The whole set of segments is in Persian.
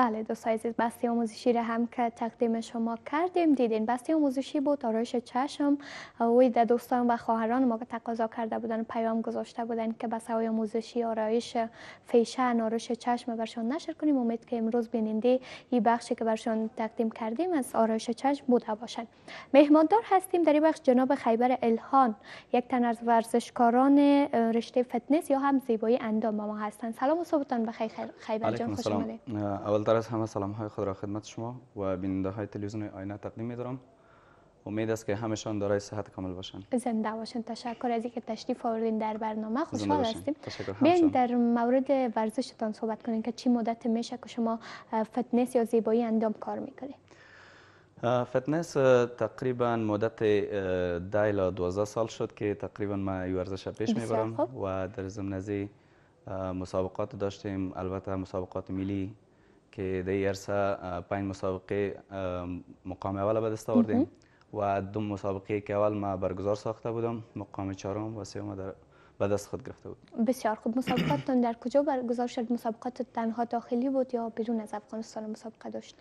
بله دو سایز بسته آموزشی را هم که تقدیم شما کردیم دیدین بسته آموزشی بود آرایش چشم اوی در دوستان و خواهران ما که تقاضا کرده بودن پیام گذاشته بودن که بسته های آموزشی آرایش فیشن آرایش چشم برشان نشر کنیم امید که امروز بیننده این بخشی که برشان تقدیم کردیم از آرایش چشم بوده باشن مهماندار هستیم در این بخش جناب خیبر الهان یک تن از ورزشکاران رشته فتنس یا هم زیبایی اندام ما هستند سلام و صبحتان بخیر خیبر جان خوش اول درست همه سلام های خود را خدمت شما و بیننده های تلویزیون آینه تقدیم می دارم امید است که همشان دارای صحت کامل باشند زنده باشند تشکر از اینکه تشریف آوردین در برنامه خوشحال هستیم بیاین در مورد ورزشتان صحبت کنیم که چی مدت میشه که شما فتنس یا زیبایی اندام کار میکنید فتنس تقریبا مدت ده الی 12 سال شد که تقریبا ما این ورزش پیش میبرم و در ضمن مسابقات داشتیم البته مسابقات ملی که در عرصه پنج مسابقه مقام اول به دست آوردیم و دو مسابقه که اول ما برگزار ساخته بودم مقام چهارم و سوم در به دست خود گرفته بود بسیار خوب مسابقاتتون در کجا برگزار شد مسابقات تنها داخلی بود یا بیرون از افغانستان مسابقه داشت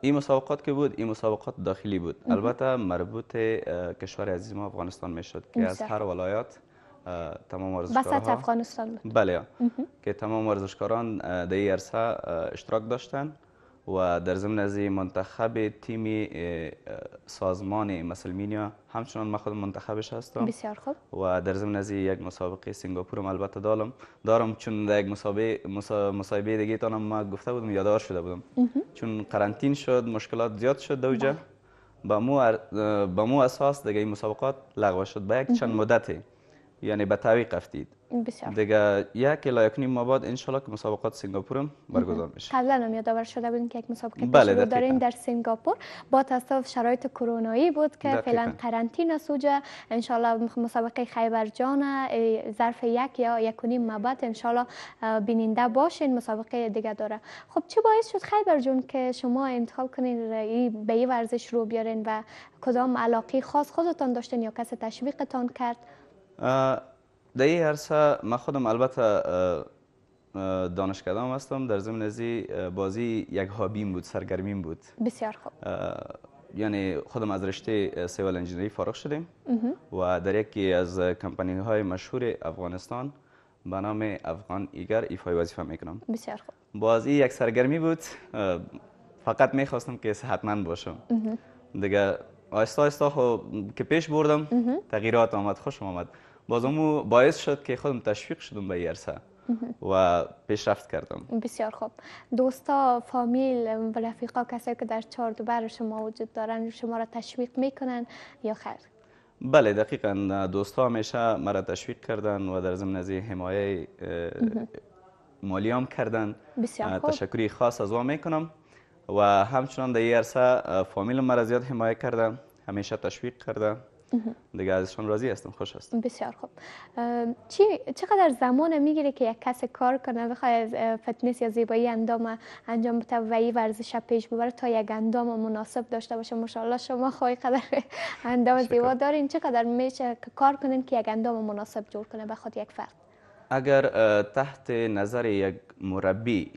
این مسابقات که بود این مسابقات داخلی بود البته مربوط کشور عزیز ما افغانستان میشد که از هر ولایات تمام ورزشکارها بله که تمام ورزشکاران در این عرصه اشتراک داشتند و در ضمن از منتخب تیم سازمان مسلمینیا همچنان من خود منتخبش هستم بسیار خوب و در ضمن از یک مسابقه سنگاپور هم البته دارم دارم چون در یک مسابقه مصاحبه دیگه تانم ما گفته بودم یادار شده بودم چون قرنطین شد مشکلات زیاد شد دوجه بله. به مو اساس دیگه این مسابقات لغو شد با یک چند مدتی یعنی به تعویق افتید بسیار دیگه یک الا یک نیم ما بعد که مسابقات سنگاپور برگزار میشه قبلا هم یادآور شده بودیم که یک مسابقه بله دارین در سنگاپور با تاسف شرایط کرونایی بود که فعلا قرنطینه سوجه انشالله مسابقه خیبر جان ظرف یک یا یک و نیم ماه بعد انشالله بیننده باشین مسابقه دیگه داره خب چه باعث شد خیبر جون که شما انتخاب کنین به این ورزش رو بیارین و کدام علاقه خاص خودتان داشتین یا کس تشویقتان کرد در این عرصه ما خودم البته دانش هم هستم در ضمن بازی یک هابیم بود سرگرمیم بود بسیار خوب یعنی خودم از رشته سیوال انجینری فارغ شدیم و در یکی از کمپانی های مشهور افغانستان به نام افغان ایگر ایفای وظیفه میکنم بسیار خوب بازی یک سرگرمی بود فقط میخواستم که صحتمند باشم دیگه آهسته آهسته خو خب، که پیش بردم تغییرات آمد خوشم آمد باز باعث شد که خودم تشویق شدم به یرسه و پیشرفت کردم بسیار خوب دوستا فامیل و رفیقا کسایی که در چهار بر شما وجود دارن شما را تشویق میکنن یا خیر بله دقیقا دوستا همیشه مرا تشویق کردن و در ضمن از حمایه مالی کردن بسیار خوب. تشکری خاص از وا میکنم و همچنان در این عرصه فامیل مرا زیاد حمایه کرده همیشه تشویق کرده دیگه ازشان راضی هستم خوش هستم بسیار خوب چی چقدر زمان میگیره که یک کس کار کنه بخواد فتنس یا زیبایی اندام انجام بده و این ورزش پیش ببره تا یک اندام مناسب داشته باشه ماشاءالله شما خواهی قدر اندام زیبا دارین چقدر میشه کار کنین که یک اندام مناسب جور کنه بخواد یک فرد اگر تحت نظر یک مربی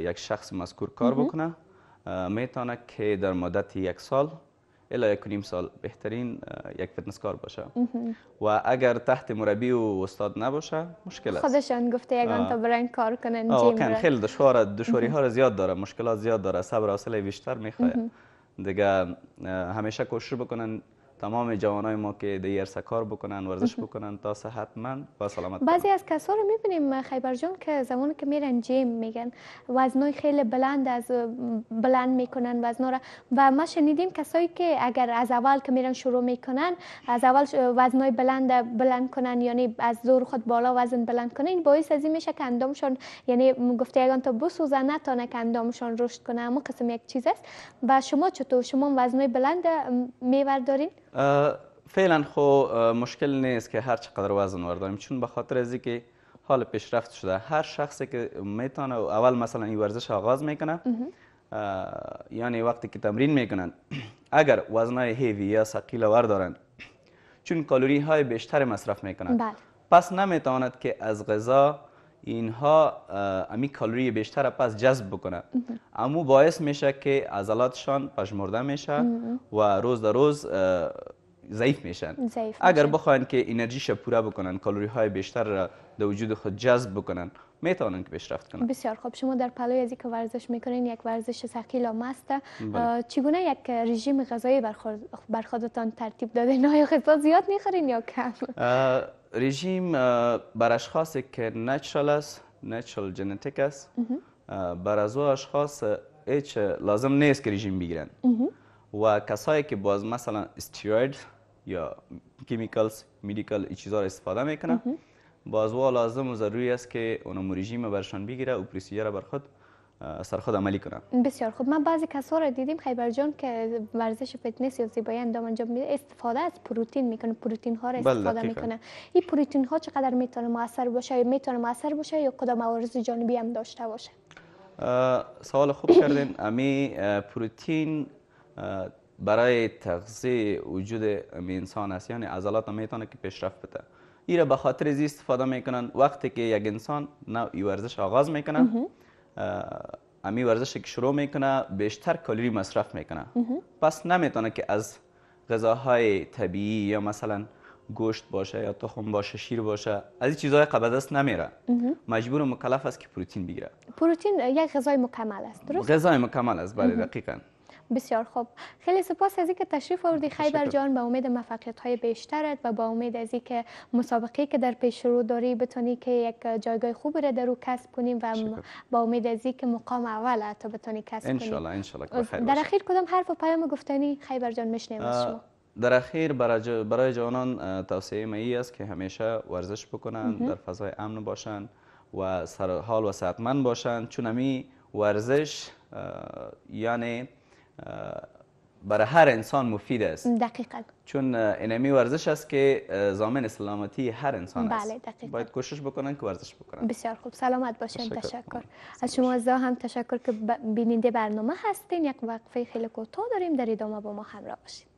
یک شخص مذکور کار بکنه میتونه که در مدت یک سال الا یک نیم سال بهترین یک فتنس کار باشه و اگر تحت مربی و استاد نباشه مشکل است خودشان گفته یگان تا برن کار کنن جیم کن خیلی دشوار دشواری ها زیاد داره مشکلات زیاد داره صبر و حوصله بیشتر میخواد دیگه همیشه کوشش بکنن تمام جوانای ما که در عرصه کار بکنن ورزش بکنن تا من و سلامت بعضی از کسا رو میبینیم خیبر جان که زمان که میرن جیم میگن وزنای خیلی بلند از بلند میکنن وزنا را و ما شنیدیم کسایی که اگر از اول که میرن شروع میکنن از اول وزنای بلند بلند کنن یعنی از زور خود بالا وزن بلند کنن این باعث از این میشه که اندامشون یعنی گفته یگان تا بسوزن نتونه که اندامشان رشد کنه اما قسم یک چیز است و شما چطور شما وزنای بلند میوردارین فعلا خو مشکل نیست که هر چقدر وزن ورداریم چون به خاطر از که حال پیشرفت شده هر شخصی که میتونه اول مثلا این ورزش آغاز میکنه یعنی وقتی که تمرین میکنن اگر وزنای هیوی یا ثقیل وردارن چون کالوری های بیشتر مصرف میکنن بله. پس نمیتواند که از غذا اینها امی کالری بیشتر را پس جذب بکنه امو باعث میشه که عضلاتشان پشمرده میشه و روز در روز ضعیف میشن اگر بخواین که انرژیش پوره بکنن کالری های بیشتر را در وجود خود جذب بکنن میتونن که پیشرفت کنن بسیار خوب شما در پلوی از که ورزش میکنین یک ورزش ثقیل و مست چگونه یک رژیم غذایی بر خودتان ترتیب دادین آیا غذا زیاد میخورین یا کم رژیم بر اشخاصی که نچرال است نچرال جنتیک است بر از او اشخاص هیچ لازم نیست که رژیم بگیرن و کسایی که باز مثلا استیروید یا کیمیکالز میدیکال چیزا را استفاده میکنن باز او لازم و ضروری است که اونم رژیم برشان بگیره و پروسیجر بر خود سر خود عملی کنم بسیار خوب من بعضی کسا را دیدیم خیبر جان که ورزش فتنس یا زیبایی اندام انجام میده استفاده از پروتین میکنه پروتین ها را بله، استفاده میکنه این پروتین ها چقدر میتونه موثر باشه یا میتونه موثر باشه یا کدام عوارض جانبی هم داشته باشه سوال خوب کردین امی پروتین برای تغذیه وجود انسان است یعنی عضلات میتونه که پیشرفت بده این را به خاطر زی استفاده میکنن وقتی که یک انسان نو ورزش آغاز میکنه امی ورزش که شروع میکنه بیشتر کالری مصرف میکنه پس نمیتونه که از غذاهای طبیعی یا مثلا گوشت باشه یا تخم باشه شیر باشه از این چیزهای قبل دست نمیره مجبور و مکلف است که پروتین بگیره پروتین یک غذای مکمل است درست غذای مکمل است بله دقیقاً بسیار خوب خیلی سپاس از اینکه تشریف آوردی خیبر جان به امید موفقیت های بیشترت و با امید از اینکه مسابقه که در پیش رو داری بتونی که یک جایگاه خوب را در رو کسب کنیم و با امید از اینکه مقام اول تا بتونی کسب کنیم ان در اخیر کدام حرف و پیام گفتنی خیبر جان میشنیم از شما در اخیر برای, برای جوانان توصیه این است که همیشه ورزش بکنن در فضای امن باشن و حال و صحتمند باشن چون ورزش یعنی برای هر انسان مفید است دقیقا چون انمی ورزش است که زامن سلامتی هر انسان بله، است بله دقیقا باید کوشش بکنن که ورزش بکنن بسیار خوب سلامت باشین تشکر, از شما هم تشکر که بیننده برنامه هستین یک وقفه خیلی کوتاه داریم در ادامه با ما همراه باشین